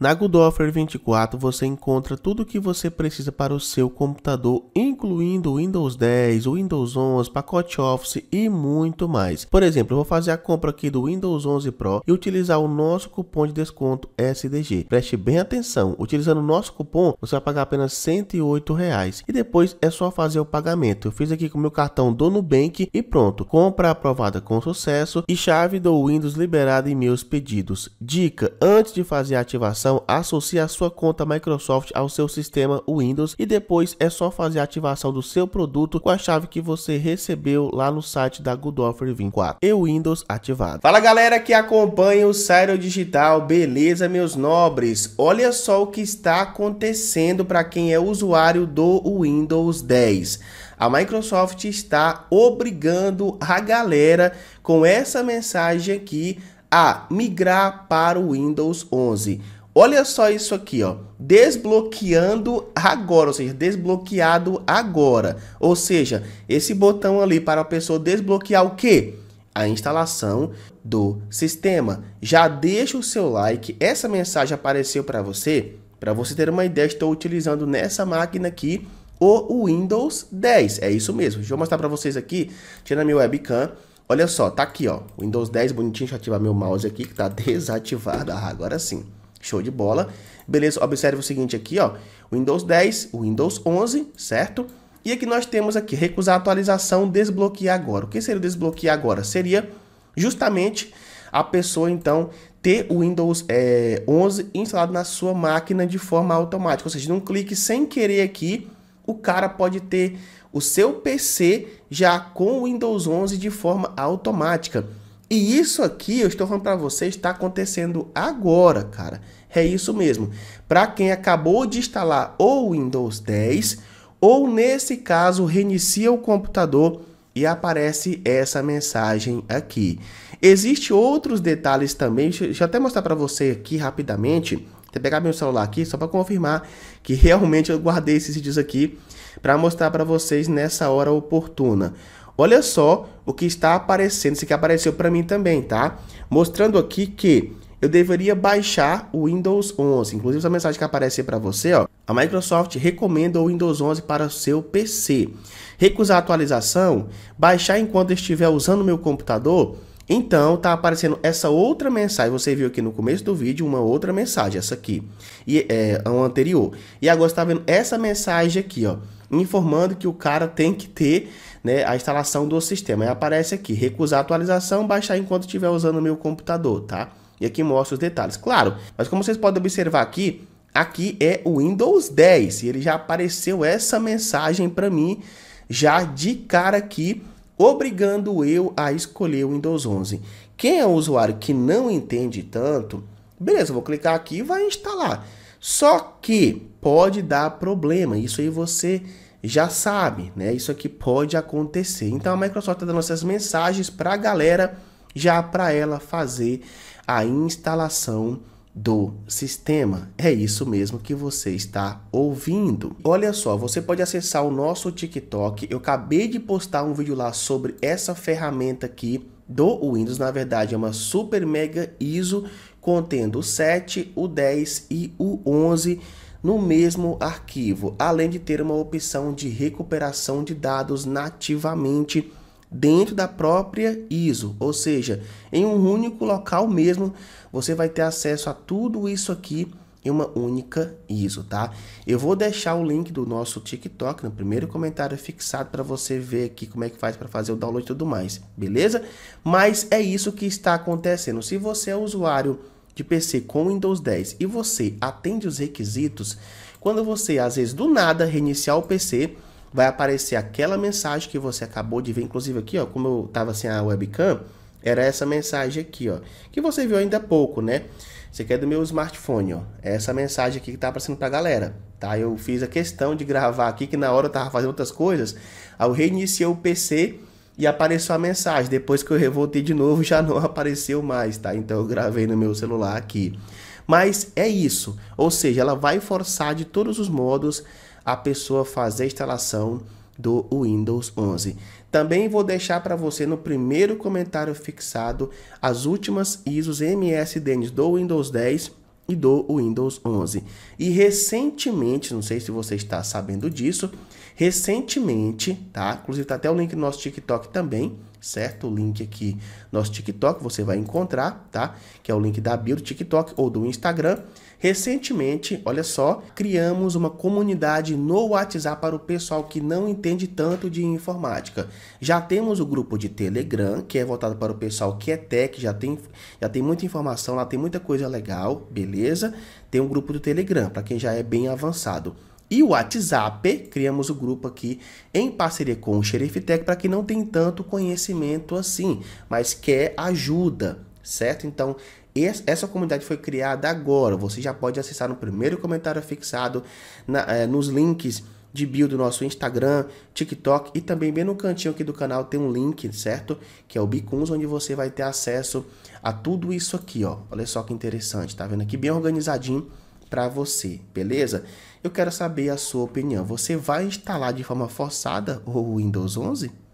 Na Godoffer 24 você encontra tudo o que você precisa para o seu computador, incluindo Windows 10, Windows 11, pacote Office e muito mais. Por exemplo, eu vou fazer a compra aqui do Windows 11 Pro e utilizar o nosso cupom de desconto SDG. Preste bem atenção, utilizando o nosso cupom você vai pagar apenas 108 e depois é só fazer o pagamento. Eu fiz aqui com meu cartão do Nubank e pronto, compra aprovada com sucesso e chave do Windows liberada em meus pedidos. Dica, antes de fazer a ativação aplicação associa a sua conta Microsoft ao seu sistema Windows e depois é só fazer a ativação do seu produto com a chave que você recebeu lá no site da Goodoffer 24 e Windows ativado. Fala galera que acompanha o Cyro Digital, beleza meus nobres? Olha só o que está acontecendo para quem é usuário do Windows 10. A Microsoft está obrigando a galera com essa mensagem aqui a migrar para o Windows 11. Olha só isso aqui, ó. Desbloqueando agora, ou seja, desbloqueado agora. Ou seja, esse botão ali para a pessoa desbloquear o quê? A instalação do sistema. Já deixa o seu like. Essa mensagem apareceu para você. Para você ter uma ideia, estou utilizando nessa máquina aqui o Windows 10. É isso mesmo. Deixa eu mostrar para vocês aqui, tirando a minha webcam. Olha só, tá aqui, ó. Windows 10 bonitinho. Deixa eu ativar meu mouse aqui que tá desativado. Ah, agora sim. Show de bola. Beleza, observe o seguinte aqui, ó, Windows 10, Windows 11, certo? E aqui nós temos aqui, recusar atualização, desbloquear agora. O que seria desbloquear agora? Seria justamente a pessoa, então, ter o Windows é, eh, 11 instalado na sua máquina de forma automática. Ou seja, num clique sem querer aqui, o cara pode ter o seu PC já com o Windows 11 de forma automática. E isso aqui, eu estou falando para vocês, está acontecendo agora, cara. É isso mesmo. Para quem acabou de instalar ou Windows 10, ou nesse caso, reinicia o computador e aparece essa mensagem aqui. Existem outros detalhes também, deixa eu até mostrar para você aqui rapidamente. Vou pegar meu celular aqui só para confirmar que realmente eu guardei esses vídeos aqui para mostrar para vocês nessa hora oportuna. Olha só o que está aparecendo, isso aqui apareceu para mim também, tá? Mostrando aqui que eu deveria baixar o Windows 11. Inclusive, essa mensagem que aparece para você, ó. A Microsoft recomenda o Windows 11 para o seu PC. Recusar a atualização, baixar enquanto estiver usando o meu computador. Então, tá aparecendo essa outra mensagem. Você viu aqui no começo do vídeo uma outra mensagem, essa aqui, e é a anterior. E agora está vendo essa mensagem aqui, ó, informando que o cara tem que ter né, a instalação do sistema. E aparece aqui, recusar atualização, baixar enquanto estiver usando o meu computador, tá? E aqui mostra os detalhes. Claro, mas como vocês podem observar aqui, aqui é o Windows 10. E ele já apareceu essa mensagem para mim, já de cara aqui, obrigando eu a escolher o Windows 11. Quem é usuário que não entende tanto, beleza, vou clicar aqui e vai instalar. Só que pode dar problema. Isso aí você já sabe, né? Isso aqui pode acontecer. Então a Microsoft está dando essas mensagens para a galera, já para ela fazer a instalação do sistema. É isso mesmo que você está ouvindo. Olha só, você pode acessar o nosso TikTok. Eu acabei de postar um vídeo lá sobre essa ferramenta aqui do Windows, na verdade é uma super mega ISO contendo o 7, o 10 e o 11 no mesmo arquivo, além de ter uma opção de recuperação de dados nativamente dentro da própria ISO, ou seja, em um único local mesmo, você vai ter acesso a tudo isso aqui em uma única ISO, tá? Eu vou deixar o link do nosso TikTok no primeiro comentário fixado para você ver aqui como é que faz para fazer o download e tudo mais, beleza? Mas é isso que está acontecendo. Se você é usuário de PC com Windows 10 e você atende os requisitos, quando você às vezes do nada reiniciar o PC, vai aparecer aquela mensagem que você acabou de ver, inclusive aqui, ó, como eu tava sem a webcam, era essa mensagem aqui, ó, que você viu ainda há pouco, né? Você quer é do meu smartphone, ó. É essa mensagem aqui que tá aparecendo pra galera, tá? Eu fiz a questão de gravar aqui que na hora eu tava fazendo outras coisas, aí eu reiniciei o PC e apareceu a mensagem. Depois que eu revoltei de novo, já não apareceu mais, tá? Então eu gravei no meu celular aqui. Mas é isso, ou seja, ela vai forçar de todos os modos a pessoa fazer a instalação do Windows 11. Também vou deixar para você no primeiro comentário fixado as últimas ISOs MSDNs do Windows 10 e do Windows 11. E recentemente, não sei se você está sabendo disso, recentemente, tá? Inclusive tá até o link do nosso TikTok também certo? O link aqui, nosso TikTok, você vai encontrar, tá? Que é o link da bio do TikTok ou do Instagram. Recentemente, olha só, criamos uma comunidade no WhatsApp para o pessoal que não entende tanto de informática. Já temos o grupo de Telegram, que é voltado para o pessoal que é tech, já tem, já tem muita informação, lá tem muita coisa legal, beleza? Tem um grupo do Telegram, para quem já é bem avançado e o WhatsApp. Criamos o grupo aqui em parceria com o Xerife Tech para quem não tem tanto conhecimento assim, mas quer ajuda, certo? Então, essa comunidade foi criada agora. Você já pode acessar no primeiro comentário fixado na, é, nos links de bio do nosso Instagram, TikTok e também bem no cantinho aqui do canal tem um link, certo? Que é o Bicuns, onde você vai ter acesso a tudo isso aqui, ó. Olha só que interessante, tá vendo aqui bem organizadinho para você, beleza? Eu quero saber a sua opinião. Você vai instalar de forma forçada o Windows 11?